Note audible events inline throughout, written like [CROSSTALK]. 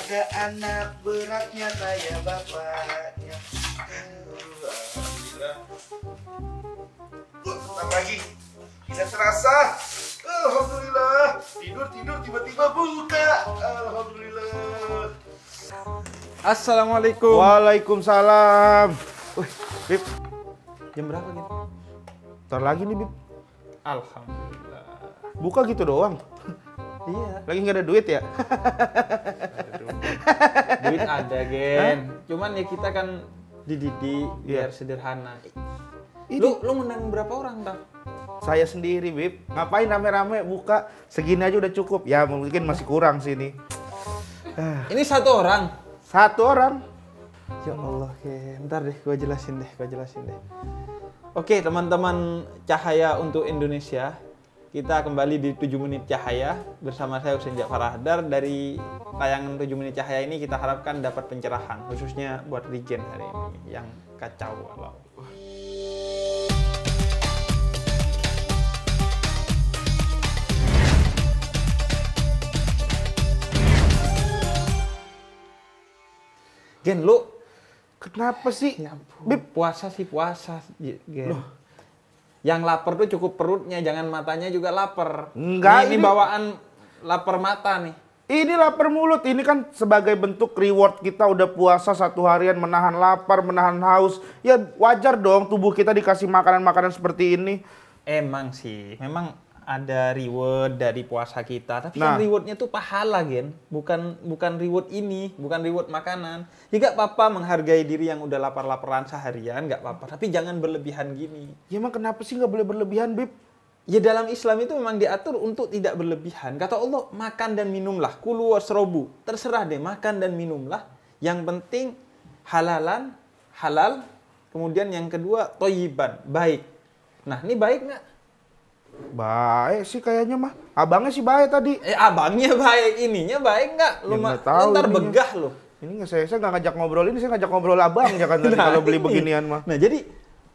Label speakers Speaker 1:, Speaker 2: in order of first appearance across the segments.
Speaker 1: ada anak beratnya kayak bapaknya Alhamdulillah lagi tidak terasa Alhamdulillah tidur tidur tiba-tiba buka Alhamdulillah Assalamualaikum Waalaikumsalam Wih, Bib Jam berapa gitu? Ntar lagi nih Bib Alhamdulillah Buka gitu doang? Iya. Lagi nggak ada duit ya? [LAUGHS] duit ada gen Hah? cuman ya kita kan dididik iya. biar yeah. sederhana Ini. lu lu menang berapa orang tak? saya sendiri bib ngapain rame-rame buka segini aja udah cukup ya mungkin masih kurang sih ini ah. ini satu orang satu orang ya Allah oke ntar deh gue jelasin deh gue jelasin deh oke teman-teman cahaya untuk Indonesia kita kembali di 7 menit cahaya bersama saya Husin Jafar Ahdar dari tayangan 7 menit cahaya ini kita harapkan dapat pencerahan khususnya buat Regen hari ini yang kacau walau. Gen, lu kenapa sih? Ya ampun. Bip. Puasa sih puasa, Gen. Loh, yang lapar tuh cukup perutnya, jangan matanya juga lapar. Enggak, ini, ini, ini bawaan lapar mata nih. Ini lapar mulut, ini kan sebagai bentuk reward kita udah puasa satu harian menahan lapar, menahan haus. Ya wajar dong tubuh kita dikasih makanan-makanan seperti ini. Emang sih, memang ada reward dari puasa kita, tapi kan nah. kan rewardnya tuh pahala gen, bukan bukan reward ini, bukan reward makanan. Jika ya, papa menghargai diri yang udah lapar-laparan seharian, nggak apa-apa, tapi jangan berlebihan gini. Ya emang kenapa sih nggak boleh berlebihan, Bib? Ya dalam Islam itu memang diatur untuk tidak berlebihan. Kata Allah, makan dan minumlah, kulu wasrobu. Terserah deh, makan dan minumlah. Yang penting halalan, halal. Kemudian yang kedua, toyiban, baik. Nah, ini baik nggak? Baik sih kayaknya mah. Abangnya sih baik tadi. Eh abangnya baik, ininya baik nggak? Lu ya, tahu ntar ininya. begah lu. Ini nggak saya, saya nggak ngajak ngobrol ini, saya ngajak ngobrol abang ya kan tadi nah, kalau beli [LAUGHS] beginian mah. Nah jadi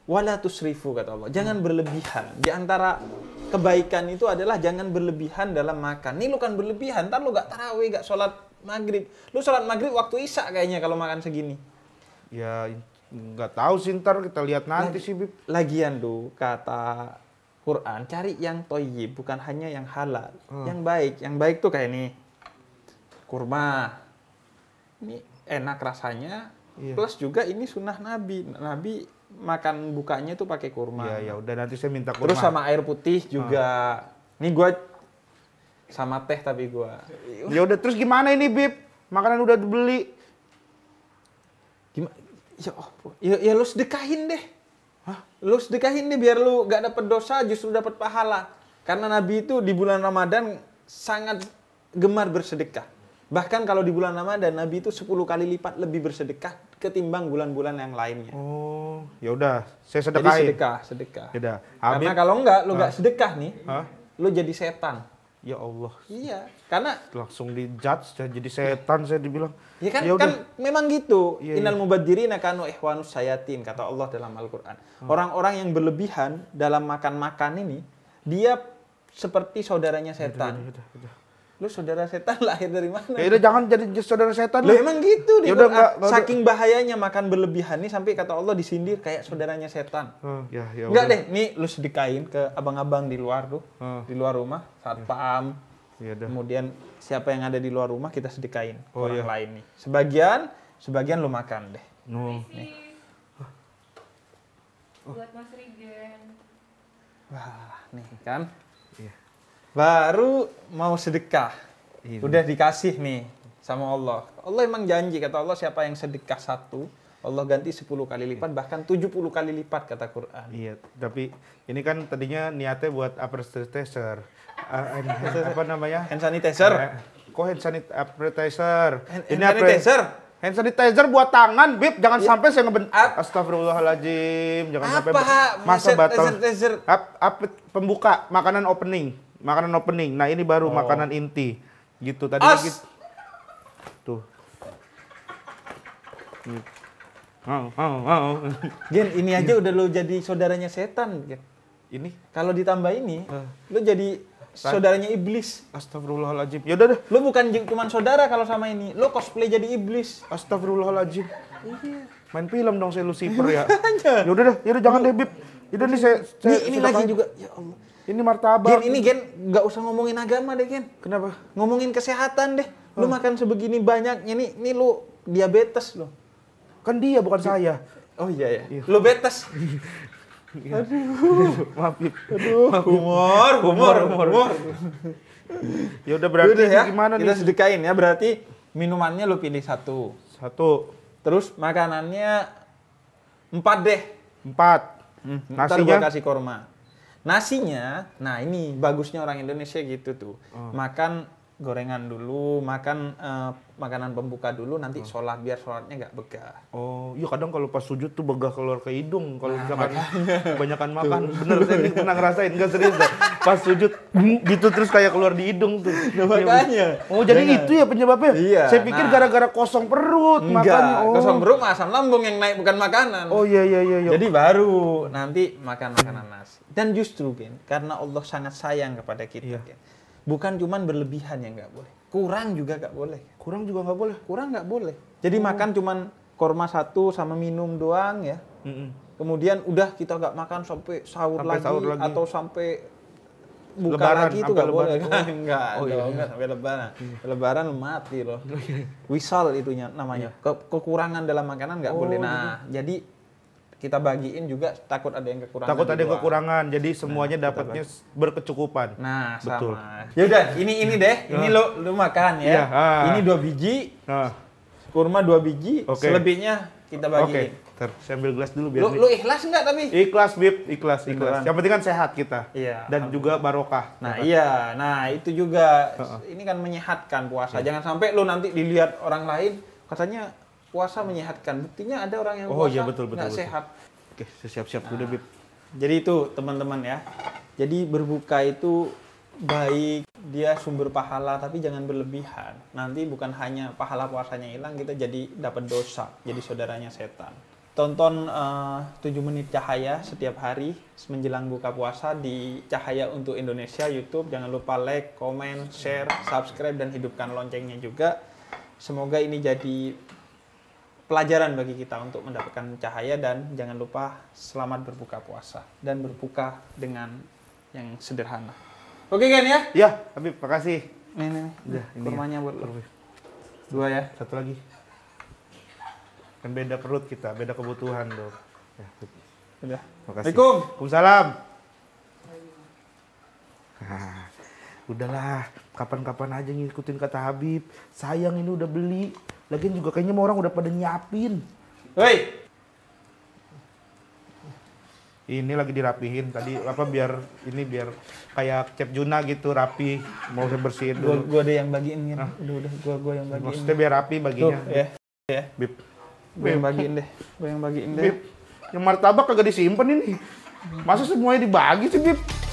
Speaker 1: wala tusrifu kata Allah. Jangan berlebihan. Di antara kebaikan itu adalah jangan berlebihan dalam makan. Nih lu kan berlebihan, ntar lu gak tarawih, gak sholat maghrib. Lu sholat maghrib waktu isya kayaknya kalau makan segini. Ya nggak tahu sih ntar kita lihat nanti Lagi, sih Bib. Lagian tuh kata Quran cari yang toyib bukan hanya yang halal hmm. yang baik yang baik tuh kayak ini kurma ini enak rasanya iya. plus juga ini sunnah nabi nabi makan bukanya tuh pakai kurma ya ya udah nanti saya minta kurma terus sama air putih juga hmm. ini gua sama teh tapi gua, ya udah terus gimana ini bib makanan udah dibeli gimana ya, oh, ya, ya lu sedekahin deh Hah? Lu sedekahin nih biar lu gak dapet dosa justru dapet pahala. Karena Nabi itu di bulan Ramadan sangat gemar bersedekah. Bahkan kalau di bulan Ramadan Nabi itu 10 kali lipat lebih bersedekah ketimbang bulan-bulan yang lainnya. Oh, ya udah, saya sedekah Jadi sedekah, sedekah. Ya udah. Karena kalau enggak lu enggak sedekah nih, Hah? lu jadi setan. Ya Allah. Iya, karena langsung dijudge jadi setan saya dibilang. Iya kan, ya kan memang gitu. Iya, Inal iya. mubadzirina kanu ihwanus sayatin kata Allah dalam Al-Qur'an. Hmm. Orang-orang yang berlebihan dalam makan-makan ini dia seperti saudaranya setan. Udah, lu saudara setan [LAUGHS] lahir dari mana? Ya udah jangan jadi saudara setan. Lu emang gitu ya dia. Yaudah, enggak, saking bahayanya makan berlebihan nih sampai kata Allah disindir kayak saudaranya setan. Hmm, ya, ya enggak deh, nih lu sedekain ke abang-abang di luar tuh, hmm. di luar rumah, saat ya. paham. Ya, Kemudian siapa yang ada di luar rumah kita sedekain oh, orang ya. lain nih. Sebagian, sebagian lu makan deh. No. Nih. Buat Mas Rigen. Wah, nih kan. Iya baru mau sedekah. Iya. Udah dikasih nih sama Allah. Allah emang janji kata Allah siapa yang sedekah satu, Allah ganti 10 kali lipat iya. bahkan 70 kali lipat kata Quran. Iya, tapi ini kan tadinya niatnya buat upper tester. Eh, apa namanya? Hand sanitizer. Uh, kok hand sanit appetizer? Hand, ini hand sanitizer. Hand sanitizer buat tangan, Bib. Jangan ya. sampai saya ngeben... Ap Astagfirullahaladzim. Jangan apa, sampai... Masa batal. Sanitizer. Ap, ap, pembuka, makanan opening makanan opening. Nah, ini baru oh. makanan inti. Gitu tadi As. lagi. Tuh. Oh, oh, oh. Gen, ini aja udah lo jadi saudaranya setan, Gen. Ini? Kalau ditambah ini, uh. lo jadi saudaranya iblis. Astagfirullahaladzim. Ya udah deh. Lo bukan cuma saudara kalau sama ini. Lo cosplay jadi iblis. Astagfirullahaladzim. Iya. Main film dong saya Lucifer ya. [LAUGHS] ya udah deh, ya udah jangan deh, Bib. Ini, ya ini saya, saya ini, ini lagi juga. Ya Allah. Ini martabak. Gen, ini Gen nggak usah ngomongin agama deh Gen. Kenapa? Ngomongin kesehatan deh. Lu oh. makan sebegini banyaknya nih, ini lu diabetes loh. Kan dia bukan Di saya. Oh iya ya. Iya. Lu betes. Iya. [LAUGHS] Aduh. Maaf, Aduh. Maaf, humor, humor, humor. humor. ya udah berarti Yaudah, ya, gimana kita nih? sedekain ya, berarti minumannya lu pilih satu. Satu. Terus makanannya empat deh. Empat. Hmm, Ntar gua ya? kasih korma nasinya nah ini bagusnya orang Indonesia gitu tuh oh. makan gorengan dulu, makan uh, makanan pembuka dulu, nanti oh. sholat biar sholatnya nggak begah. Oh, iya kadang kalau pas sujud tuh begah keluar ke hidung. Kalau nah, misalkan kebanyakan makan, tuh. bener saya ini pernah ngerasain, nggak serius deh. Pas sujud mm, gitu terus kayak keluar di hidung tuh. Nah, iya, makanya. Oh jadi Dengan. itu ya penyebabnya? Iya. Saya pikir nah. gara-gara nah, kosong perut enggak, makanya. Oh. Kosong perut asam lambung yang naik bukan makanan. Oh iya iya iya. iya. Jadi baru nanti makan makanan hmm. nasi. Dan justru kan karena Allah sangat sayang kepada kita. Iya. Ken Bukan cuman berlebihan yang nggak boleh. Kurang juga nggak boleh. Kurang juga nggak boleh. Kurang nggak boleh. Jadi oh. makan cuman korma satu sama minum doang ya. Mm -mm. Kemudian udah kita nggak makan sampai sahur, sampai lagi, sahur lagi atau sampai buka lebaran, lagi itu nggak boleh kan? enggak, [LAUGHS] oh, iya, enggak sampai lebaran. Iya. Lebaran mati loh. [LAUGHS] Wisal itunya namanya. Iya. Ke kekurangan dalam makanan nggak oh, boleh. Iya. Nah, iya. jadi kita bagiin juga takut ada yang kekurangan. Takut ada yang kekurangan, jadi nah, semuanya nah, dapatnya berkecukupan. Nah, betul. sama. Ya udah, ini ini deh, ah. ini lo lu makan ya. ya ah. Ini dua biji, ah. kurma dua biji, okay. selebihnya kita bagiin. Okay. Ter, saya ambil gelas dulu biar. Lu, lu ikhlas enggak tapi? Ikhlas, Bib. Ikhlas, ikhlas. Beneran. Yang penting kan sehat kita. Iya. Dan juga barokah. Nah, iya. Nah, itu juga uh -uh. ini kan menyehatkan puasa. Iya. Jangan sampai lu nanti dilihat orang lain katanya puasa menyehatkan. Buktinya ada orang yang oh, puasa iya, betul, betul, nggak betul. sehat. Oke, siap-siap nah. Bib. Jadi itu teman-teman ya. Jadi berbuka itu baik dia sumber pahala tapi jangan berlebihan. Nanti bukan hanya pahala puasanya hilang kita jadi dapat dosa, jadi saudaranya setan. Tonton eh, uh, 7 menit cahaya setiap hari menjelang buka puasa di Cahaya untuk Indonesia YouTube. Jangan lupa like, comment, share, subscribe dan hidupkan loncengnya juga. Semoga ini jadi pelajaran bagi kita untuk mendapatkan cahaya dan jangan lupa selamat berbuka puasa dan berbuka dengan yang sederhana. Oke kan ya? Ya, Habib, makasih. Nih, nih, nih. ini ya. kurmanya ya. buat lo. Dua ya? Satu lagi. Kan beda perut kita, beda kebutuhan dong. Ya, Udah. Makasih. Assalamualaikum. Waalaikumsalam. Ah, udahlah, kapan-kapan aja ngikutin kata Habib. Sayang ini udah beli. Lagian juga kayaknya mau orang udah pada nyiapin. Hei. Ini lagi dirapihin tadi apa biar ini biar kayak Cep Juna gitu rapi mau saya bersihin dulu. Gua, ada yang bagiin gitu. Ya. Ah. Udah, udah gua gua yang bagiin. Maksudnya biar rapi baginya. Tuh, ya. Ya. Bip. Gue yang bagiin deh. Gue yang bagiin deh. Bip. Yang martabak kagak disimpan ini. Masa semuanya dibagi sih, Bip?